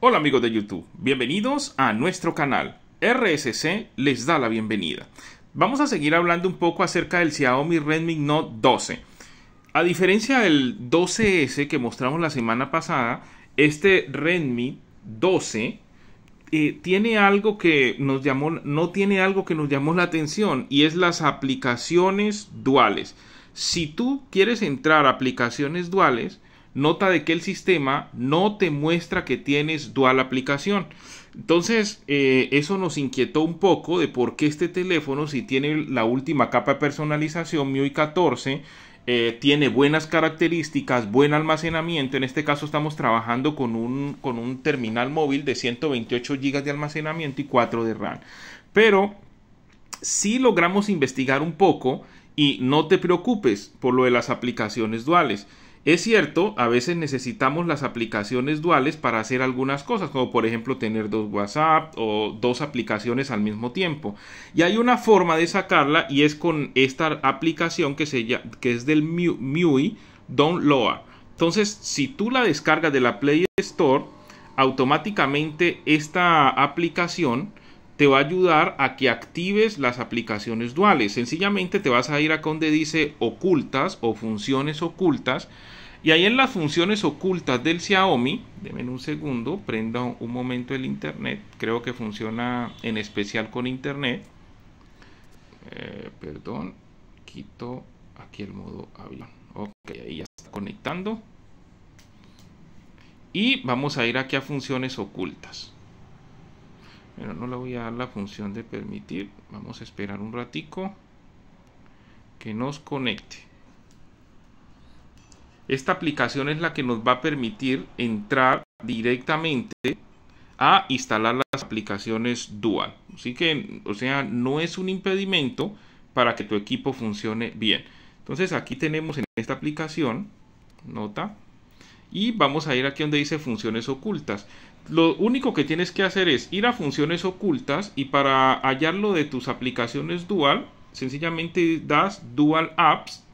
Hola amigos de YouTube, bienvenidos a nuestro canal. RSC les da la bienvenida. Vamos a seguir hablando un poco acerca del Xiaomi Redmi Note 12. A diferencia del 12S que mostramos la semana pasada, este Redmi 12 eh, tiene algo que nos llamó, no tiene algo que nos llamó la atención y es las aplicaciones duales. Si tú quieres entrar a aplicaciones duales, nota de que el sistema no te muestra que tienes dual aplicación. Entonces, eh, eso nos inquietó un poco de por qué este teléfono, si tiene la última capa de personalización, MIUI 14, eh, tiene buenas características, buen almacenamiento. En este caso estamos trabajando con un, con un terminal móvil de 128 GB de almacenamiento y 4 de RAM. Pero si logramos investigar un poco y no te preocupes por lo de las aplicaciones duales. Es cierto, a veces necesitamos las aplicaciones duales para hacer algunas cosas, como por ejemplo tener dos WhatsApp o dos aplicaciones al mismo tiempo. Y hay una forma de sacarla y es con esta aplicación que, que es del MIUI Download. Entonces, si tú la descargas de la Play Store, automáticamente esta aplicación te va a ayudar a que actives las aplicaciones duales. Sencillamente te vas a ir a donde dice ocultas o funciones ocultas. Y ahí en las funciones ocultas del Xiaomi, denme un segundo, prenda un momento el internet. Creo que funciona en especial con internet. Eh, perdón, quito aquí el modo avión. Ok, ahí ya está conectando. Y vamos a ir aquí a funciones ocultas no le voy a dar la función de permitir vamos a esperar un ratico que nos conecte esta aplicación es la que nos va a permitir entrar directamente a instalar las aplicaciones dual así que o sea no es un impedimento para que tu equipo funcione bien entonces aquí tenemos en esta aplicación nota y vamos a ir aquí donde dice funciones ocultas lo único que tienes que hacer es ir a funciones ocultas y para hallarlo de tus aplicaciones dual, sencillamente das dual apps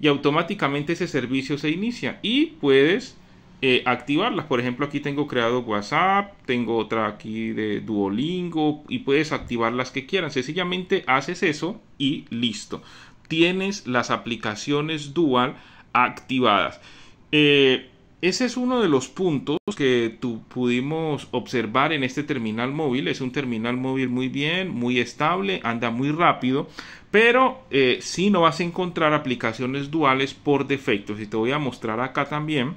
y automáticamente ese servicio se inicia y puedes eh, activarlas. Por ejemplo, aquí tengo creado WhatsApp, tengo otra aquí de Duolingo y puedes activar las que quieran. Sencillamente haces eso y listo. Tienes las aplicaciones dual activadas. Eh, ese es uno de los puntos que tu pudimos observar en este terminal móvil. Es un terminal móvil muy bien, muy estable, anda muy rápido, pero eh, si no vas a encontrar aplicaciones duales por defecto. Si te voy a mostrar acá también,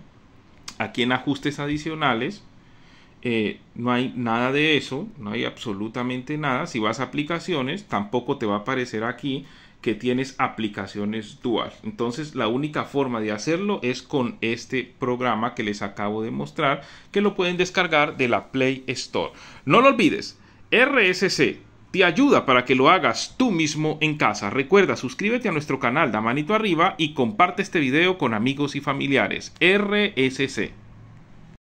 aquí en ajustes adicionales, eh, no hay nada de eso, no hay absolutamente nada. Si vas a aplicaciones, tampoco te va a aparecer aquí que tienes aplicaciones dual. Entonces la única forma de hacerlo es con este programa que les acabo de mostrar que lo pueden descargar de la Play Store. No lo olvides, RSC te ayuda para que lo hagas tú mismo en casa. Recuerda, suscríbete a nuestro canal, da manito arriba y comparte este video con amigos y familiares. RSC.